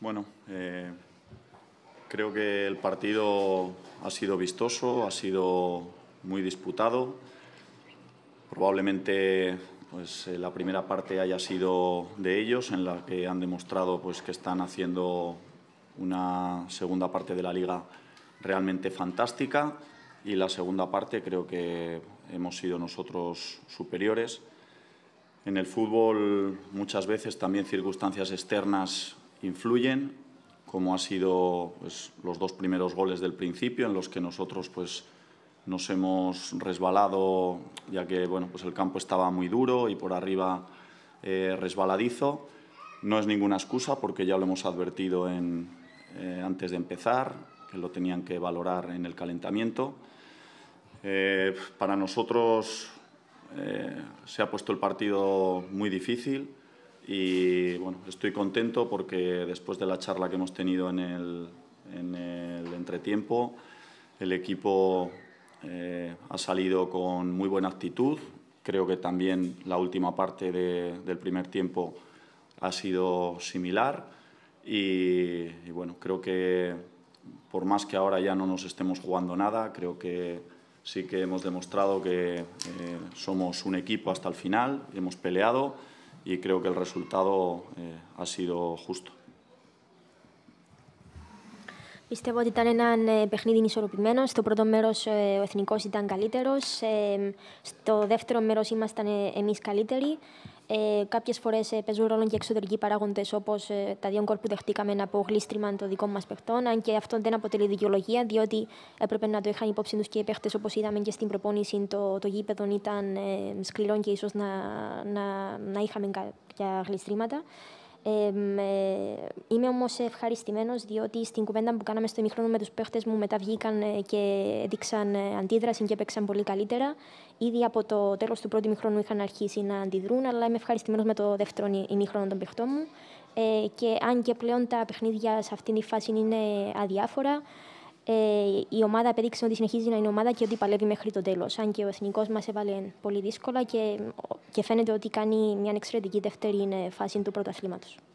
Bueno, eh, creo que el partido ha sido vistoso, ha sido muy disputado. Probablemente pues, eh, la primera parte haya sido de ellos, en la que han demostrado pues, que están haciendo una segunda parte de la liga realmente fantástica y la segunda parte creo que hemos sido nosotros superiores. En el fútbol muchas veces también circunstancias externas influyen, como han sido pues, los dos primeros goles del principio, en los que nosotros pues, nos hemos resbalado, ya que bueno, pues el campo estaba muy duro y por arriba eh, resbaladizo. No es ninguna excusa porque ya lo hemos advertido en, eh, antes de empezar, que lo tenían que valorar en el calentamiento. Eh, para nosotros se ha puesto el partido muy difícil, y bueno, estoy contento porque después de la charla que hemos tenido en el, en el entretiempo, el equipo eh, ha salido con muy buena actitud. Creo que también la última parte de, del primer tiempo ha sido similar. Y, bueno, creo que por más que ahora ya no nos estemos jugando nada, creo que sí que hemos demostrado que eh, somos un equipo hasta el final, hemos peleado y creo que el resultado eh, ha sido justo. Πιστεύω ότι ήταν ένα παιχνίδι ισορροπημένο. Στο πρώτο μέρο ο εθνικό ήταν καλύτερο. Στο δεύτερο μέρο ήμασταν εμεί καλύτεροι. Ε, Κάποιε φορέ ε, παίζουν ρόλο και εξωτερικοί παράγοντε, όπω ε, τα δύο γκολ που δεχτήκαμε από γλίστριμα των δικών μα παιχτών. Αν και αυτό δεν αποτελεί δικαιολογία, διότι έπρεπε να το είχαν υπόψη του και οι παίχτε, όπω είδαμε και στην προπόνηση, το, το γήπεδο ήταν ε, σκληρό και ίσω να, να, να είχαμε κάποια γλιστρήματα. Ε, είμαι όμω ευχαριστημένο διότι στην κουβέντα που κάναμε στο ημίχρονο με του παίχτε μου μετά βγήκαν ε, και έδειξαν ε, αντίδραση και έπαιξαν πολύ καλύτερα. Ήδη από το τέλο του πρώτου ημίχρονου είχαν αρχίσει να αντιδρούν, αλλά είμαι ευχαριστημένο με το δεύτερο ημίχρονο των παιχτών μου. Ε, και αν και πλέον τα παιχνίδια σε αυτή τη φάση είναι αδιάφορα, ε, η ομάδα απέδειξε ότι συνεχίζει να είναι ομάδα και ότι παλεύει μέχρι το τέλο. Αν και ο εθνικό μα έβαλε πολύ δύσκολα και, και φαίνεται ότι κάνει μια εξαιρετική δεύτερη ε, φάση του πρωταθλήματο.